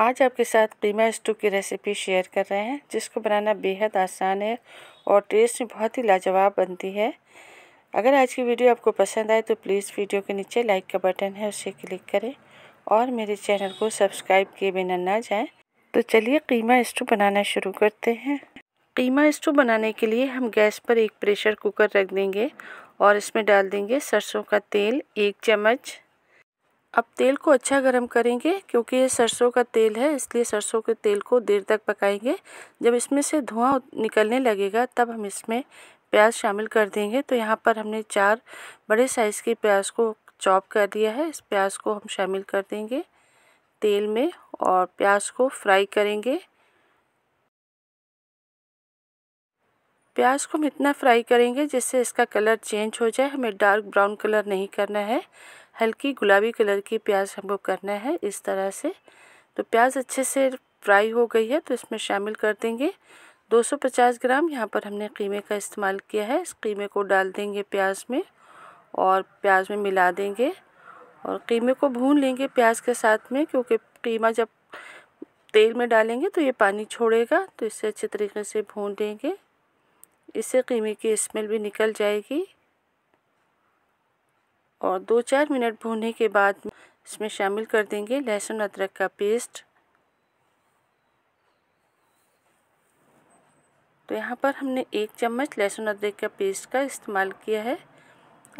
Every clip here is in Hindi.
आज आपके साथ कीमा स्टू की रेसिपी शेयर कर रहे हैं जिसको बनाना बेहद आसान है और टेस्ट बहुत ही लाजवाब बनती है अगर आज की वीडियो आपको पसंद आए तो प्लीज़ वीडियो के नीचे लाइक का बटन है उसे क्लिक करें और मेरे चैनल को सब्सक्राइब किए बिना ना जाएं तो चलिए कीमा स्टू बनाना शुरू करते हैं कीमा स्टू बनाने के लिए हम गैस पर एक प्रेशर कुकर रख देंगे और इसमें डाल देंगे सरसों का तेल एक चम्मच अब तेल को अच्छा गर्म करेंगे क्योंकि ये सरसों का तेल है इसलिए सरसों के तेल को देर तक पकाएंगे जब इसमें से धुआं निकलने लगेगा तब हम इसमें प्याज शामिल कर देंगे तो यहाँ पर हमने चार बड़े साइज़ के प्याज को चॉप कर दिया है इस प्याज को हम शामिल कर देंगे तेल में और प्याज को फ्राई करेंगे प्याज को हम इतना फ्राई करेंगे जिससे इसका कलर चेंज हो जाए हमें डार्क ब्राउन कलर नहीं करना है हल्की गुलाबी कलर की प्याज हमको करना है इस तरह से तो प्याज अच्छे से फ्राई हो गई है तो इसमें शामिल कर देंगे 250 ग्राम यहाँ पर हमने कीमे का इस्तेमाल किया है इस कीमे को डाल देंगे प्याज में और प्याज में मिला देंगे और कीमे को भून लेंगे प्याज के साथ में क्योंकि कीमा जब तेल में डालेंगे तो ये पानी छोड़ेगा तो इसे अच्छे तरीके से भून देंगे इससे कीमे की स्मेल भी निकल जाएगी और दो चार मिनट भूनने के बाद इसमें शामिल कर देंगे लहसुन अदरक का पेस्ट तो यहाँ पर हमने एक चम्मच लहसुन अदरक का पेस्ट का इस्तेमाल किया है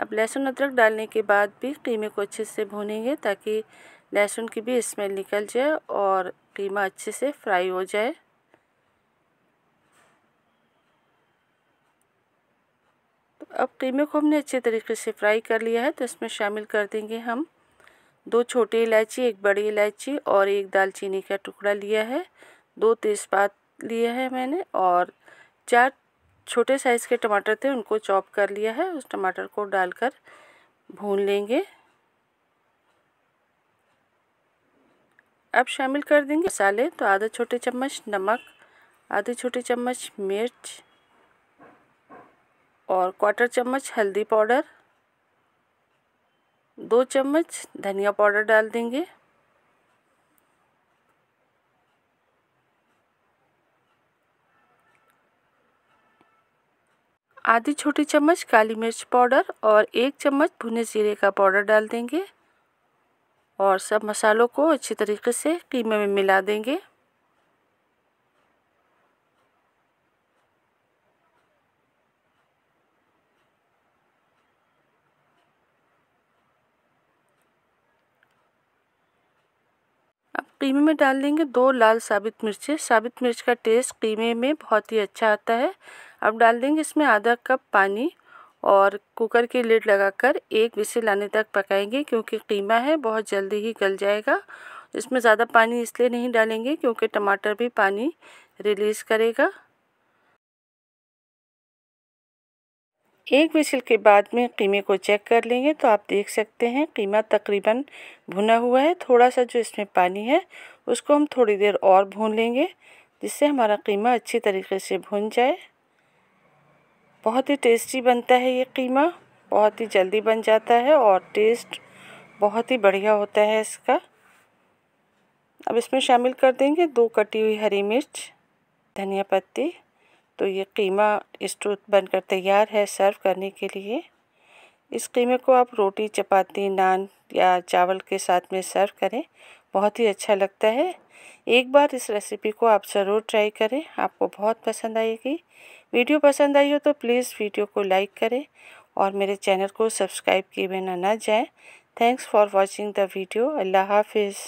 अब लहसुन अदरक डालने के बाद भी कीमे को अच्छे से भूनेंगे ताकि लहसुन की भी स्मेल निकल जाए और कीमा अच्छे से फ्राई हो जाए अब कीमे को हमने अच्छे तरीके से फ्राई कर लिया है तो इसमें शामिल कर देंगे हम दो छोटी इलायची एक बड़ी इलायची और एक दालचीनी का टुकड़ा लिया है दो तेज़पात लिया है मैंने और चार छोटे साइज़ के टमाटर थे उनको चॉप कर लिया है उस टमाटर को डालकर भून लेंगे अब शामिल कर देंगे मसाले तो आधा छोटे चम्मच नमक आधे छोटे चम्मच मिर्च और क्वार्टर चम्मच हल्दी पाउडर दो चम्मच धनिया पाउडर डाल देंगे आधी छोटी चम्मच काली मिर्च पाउडर और एक चम्मच भुने जीरे का पाउडर डाल देंगे और सब मसालों को अच्छी तरीके से कीमे में मिला देंगे कीमे में डाल देंगे दो लाल साबित मिर्चें साबित मिर्च का टेस्ट कीमे में बहुत ही अच्छा आता है अब डाल देंगे इसमें आधा कप पानी और कुकर की लिड लगाकर एक विसिल आने तक पकाएंगे क्योंकि कीमा है बहुत जल्दी ही गल जाएगा इसमें ज़्यादा पानी इसलिए नहीं डालेंगे क्योंकि टमाटर भी पानी रिलीज़ करेगा एक विसल के बाद में कीमे को चेक कर लेंगे तो आप देख सकते हैं कीमा तकरीबन भुना हुआ है थोड़ा सा जो इसमें पानी है उसको हम थोड़ी देर और भून लेंगे जिससे हमारा कीमा अच्छी तरीके से भुन जाए बहुत ही टेस्टी बनता है ये कीमा बहुत ही जल्दी बन जाता है और टेस्ट बहुत ही बढ़िया होता है इसका अब इसमें शामिल कर देंगे दो कटी हुई हरी मिर्च धनिया पत्ती तो ये कीमा स्टू बनकर तैयार है सर्व करने के लिए इस कीमे को आप रोटी चपाती नान या चावल के साथ में सर्व करें बहुत ही अच्छा लगता है एक बार इस रेसिपी को आप ज़रूर ट्राई करें आपको बहुत पसंद आएगी वीडियो पसंद आई हो तो प्लीज़ वीडियो को लाइक करें और मेरे चैनल को सब्सक्राइब किए बिना ना जाएँ thanks for watching the video Allah हाफिज़